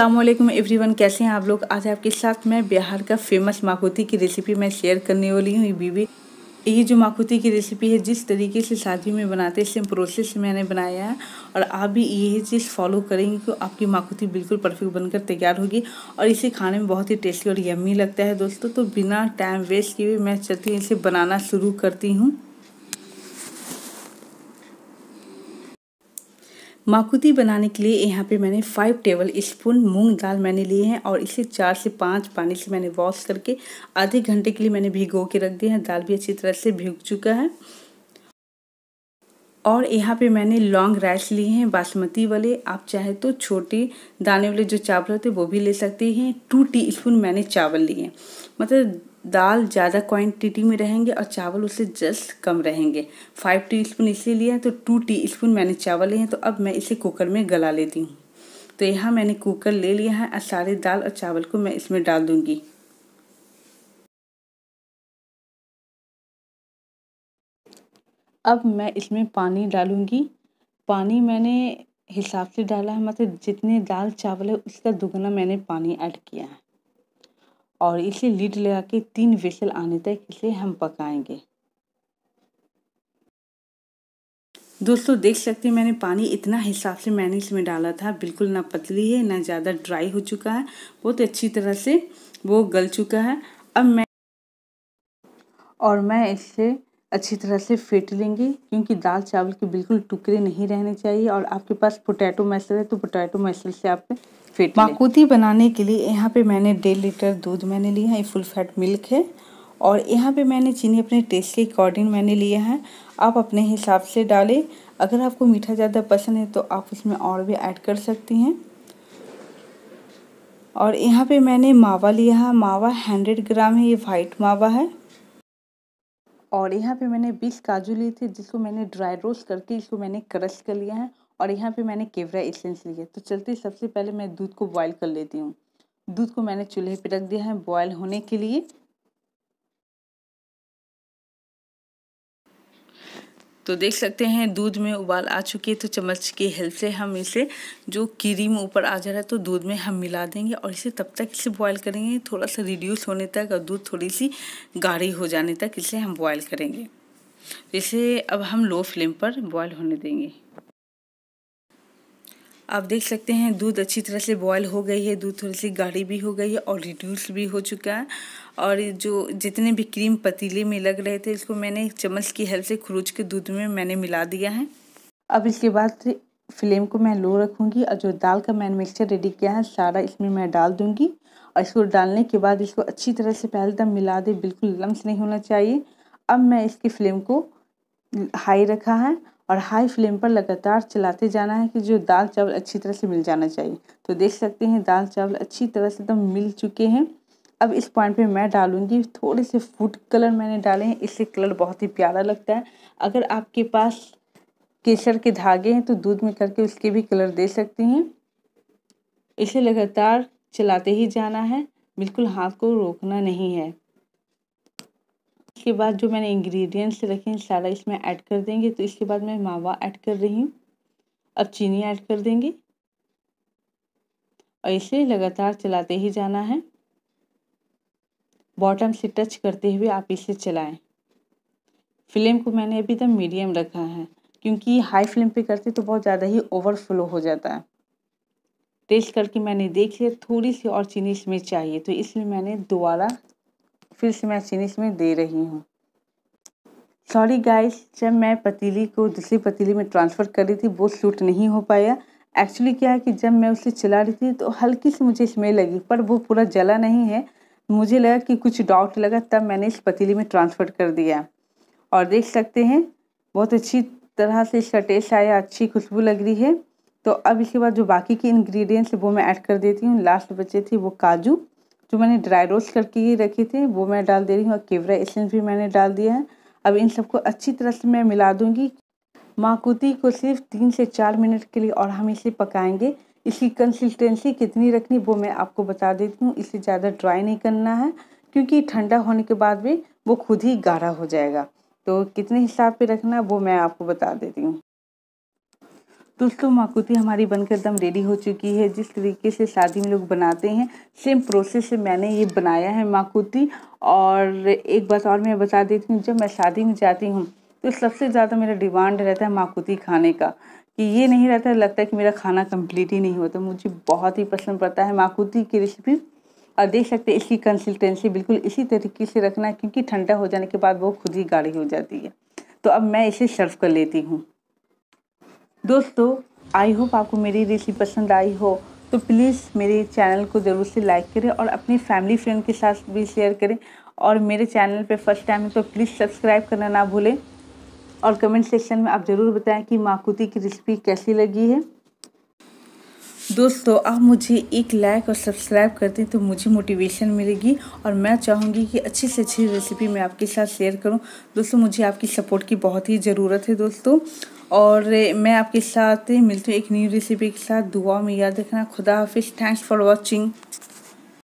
Aslam everyone कैसे हैं आप लोग आज आपके साथ मैं बिहार का फेमस माकुती की रेसिपी मैं शेयर करने वाली हूँ बीबी ये जो माकुती की रेसिपी है जिस तरीके से शादी में बनाते हैं सेम प्रोसेस से मैंने बनाया है और आप भी यही चीज़ फॉलो करेंगे तो आपकी माकुती बिल्कुल परफेक्ट बनकर तैयार होगी और इसे खाने में बहुत ही टेस्टी और यम्मी लगता है दोस्तों तो बिना टाइम वेस्ट किए मैं चलती इसे बनाना शुरू करती हूँ माकुती बनाने के लिए यहाँ पे मैंने फाइव टेबल स्पून मूंग दाल मैंने लिए हैं और इसे चार से पाँच पानी से मैंने वॉश करके आधे घंटे के लिए मैंने भिगो के रख दिया है दाल भी अच्छी तरह से भिग चुका है और यहाँ पे मैंने लॉन्ग राइस लिए हैं बासमती वाले आप चाहे तो छोटे दाने वाले जो चावल होते हैं वो भी ले सकते हैं टू टी स्पून मैंने चावल लिए हैं मतलब दाल ज़्यादा क्वांटिटी में रहेंगे और चावल उससे जस्ट कम रहेंगे फाइव टी स्पून इसलिए लिए हैं तो टू टी स्पून मैंने चावल लिए हैं तो अब मैं इसे कुकर में गला लेती हूँ तो यहाँ मैंने कुकर ले लिया है और सारे दाल और चावल को मैं इसमें डाल दूँगी अब मैं इसमें पानी डालूंगी पानी मैंने हिसाब से डाला है मतलब जितने दाल चावल है उसका दुगना मैंने पानी ऐड किया है और इसे लीड लगा के तीन विसल आने तक इसे हम पकाएंगे दोस्तों देख सकते हैं मैंने पानी इतना हिसाब से मैंने इसमें डाला था बिल्कुल ना पतली है ना ज़्यादा ड्राई हो चुका है बहुत अच्छी तरह से वो गल चुका है अब मैं और मैं इसे अच्छी तरह से फेंट लेंगे क्योंकि दाल चावल के बिल्कुल टुकड़े नहीं रहने चाहिए और आपके पास पोटैटो मैसल है तो पोटैटो मैसल से आप फेट माकूती बनाने के लिए यहाँ पे मैंने डेढ़ लीटर दूध मैंने लिया है ये फुल फैट मिल्क है और यहाँ पे मैंने चीनी अपने टेस्ट के अकॉर्डिंग मैंने लिया है आप अपने हिसाब से डालें अगर आपको मीठा ज़्यादा पसंद है तो आप उसमें और भी ऐड कर सकती हैं और यहाँ पे मैंने मावा लिया है मावा हंड्रेड ग्राम है ये वाइट मावा है और यहाँ पे मैंने 20 काजू लिए थे जिसको मैंने ड्राई रोस्ट करके इसको मैंने क्रश कर लिया है और यहाँ पे मैंने केवरा एसेंस लिया तो चलते सबसे पहले मैं दूध को बॉयल कर लेती हूँ दूध को मैंने चूल्हे पे रख दिया है बॉयल होने के लिए तो देख सकते हैं दूध में उबाल आ चुकी है तो चम्मच की हेल्प से हम इसे जो क्रीम ऊपर आ जा रहा है तो दूध में हम मिला देंगे और इसे तब तक इसे बॉयल करेंगे थोड़ा सा रिड्यूस होने तक और दूध थोड़ी सी गाढ़ी हो जाने तक इसे हम बॉयल करेंगे इसे अब हम लो फ्लेम पर बॉयल होने देंगे आप देख सकते हैं दूध अच्छी तरह से बॉयल हो गई है दूध थोड़ी सी गाढ़ी भी हो गई है और रिड्यूस भी हो चुका है और जो जितने भी क्रीम पतीले में लग रहे थे इसको मैंने चम्मच की हेल्प से खुरूच के दूध में मैंने मिला दिया है अब इसके बाद फ्लेम को मैं लो रखूँगी और जो दाल का मैंने मिक्सचर रेडी किया है सारा इसमें मैं डाल दूँगी और इसको डालने के बाद इसको अच्छी तरह से पहले तक मिला दे बिल्कुल लम्स नहीं होना चाहिए अब मैं इसकी फ्लेम को हाई रखा है और हाई फ्लेम पर लगातार चलाते जाना है कि जो दाल चावल अच्छी तरह से मिल जाना चाहिए तो देख सकते हैं दाल चावल अच्छी तरह से एकदम तो मिल चुके हैं अब इस पॉइंट पे मैं डालूंगी थोड़े से फूड कलर मैंने डाले हैं इससे कलर बहुत ही प्यारा लगता है अगर आपके पास केसर के धागे हैं तो दूध में करके उसके भी कलर दे सकते हैं इसे लगातार चलाते ही जाना है बिल्कुल हाथ को रोकना नहीं है इसके बाद जो मैंने इंग्रेडिएंट्स रखे हैं सारा इसमें ऐड कर देंगे तो इसके बाद मैं मावा ऐड कर रही हूँ अब चीनी ऐड कर देंगे और इसे लगातार चलाते ही जाना है बॉटम से टच करते हुए आप इसे चलाएं फ्लेम को मैंने अभी तक मीडियम रखा है क्योंकि हाई फ्लेम पे करते तो बहुत ज़्यादा ही ओवरफ्लो हो जाता है टेस्ट करके मैंने देख लिया थोड़ी सी और चीनी इसमें चाहिए तो इसलिए मैंने दोबारा फिर से मैं चीनी इसमें दे रही हूँ सॉरी गाइस जब मैं पतीली को दूसरी पतीली में ट्रांसफ़र कर रही थी वो सूट नहीं हो पाया एक्चुअली क्या है कि जब मैं उसे चला रही थी तो हल्की सी मुझे स्मेल लगी पर वो पूरा जला नहीं है मुझे लगा कि कुछ डाउट लगा तब मैंने इस पतीली में ट्रांसफ़र कर दिया और देख सकते हैं बहुत अच्छी तरह से इसका टेस्ट आया अच्छी खुशबू लग रही है तो अब इसके बाद जो बाकी के इन्ग्रीडियंट्स वो मैं ऐड कर देती हूँ लास्ट बचे थे वो काजू जो मैंने ड्राई रोस्ट करके ही रखी थी वो मैं डाल दे रही हूँ और केवरा एसेंस भी मैंने डाल दिया है अब इन सबको अच्छी तरह से मैं मिला दूँगी माकूती को सिर्फ तीन से चार मिनट के लिए और हम इसे पकाएंगे इसकी कंसिस्टेंसी कितनी रखनी वो मैं आपको बता देती हूँ इसे ज़्यादा ड्राई नहीं करना है क्योंकि ठंडा होने के बाद भी वो खुद ही गाढ़ा हो जाएगा तो कितने हिसाब पे रखना वो मैं आपको बता देती हूँ दोस्तों माकुती हमारी बनकर एकदम रेडी हो चुकी है जिस तरीके से शादी में लोग बनाते हैं सेम प्रोसेस से मैंने ये बनाया है माकुती और एक बात और मैं बता देती हूँ जब मैं शादी में जाती हूँ तो सबसे ज़्यादा मेरा डिमांड रहता है माकुती खाने का कि ये नहीं रहता लगता है कि मेरा खाना कंप्लीट ही नहीं होता तो मुझे बहुत ही पसंद पड़ता है माकुती की रेसिपी और देख सकते हैं इसकी कंसिस्टेंसी बिल्कुल इसी तरीके से रखना क्योंकि ठंडा हो जाने के बाद वो खुद ही गाढ़ी हो जाती है तो अब मैं इसे सर्व कर लेती हूँ दोस्तों आई होप आपको मेरी रेसिपी पसंद आई हो तो प्लीज़ मेरे चैनल को ज़रूर से लाइक करें और अपनी फैमिली फ्रेंड के साथ भी शेयर करें और मेरे चैनल पर फर्स्ट टाइम है तो प्लीज़ सब्सक्राइब करना ना भूलें और कमेंट सेक्शन में आप ज़रूर बताएं कि माकूती की रेसिपी कैसी लगी है दोस्तों आप मुझे एक लाइक और सब्सक्राइब कर दें तो मुझे मोटिवेशन मिलेगी और मैं चाहूँगी कि अच्छी से अच्छी रेसिपी मैं आपके साथ शेयर करूँ दोस्तों मुझे आपकी सपोर्ट की बहुत ही ज़रूरत है दोस्तों और मैं आपके साथ मिलती हूँ एक न्यू रेसिपी के साथ दुआ में याद रखना खुदा हाफिज़ थैंक्स फॉर वॉचिंग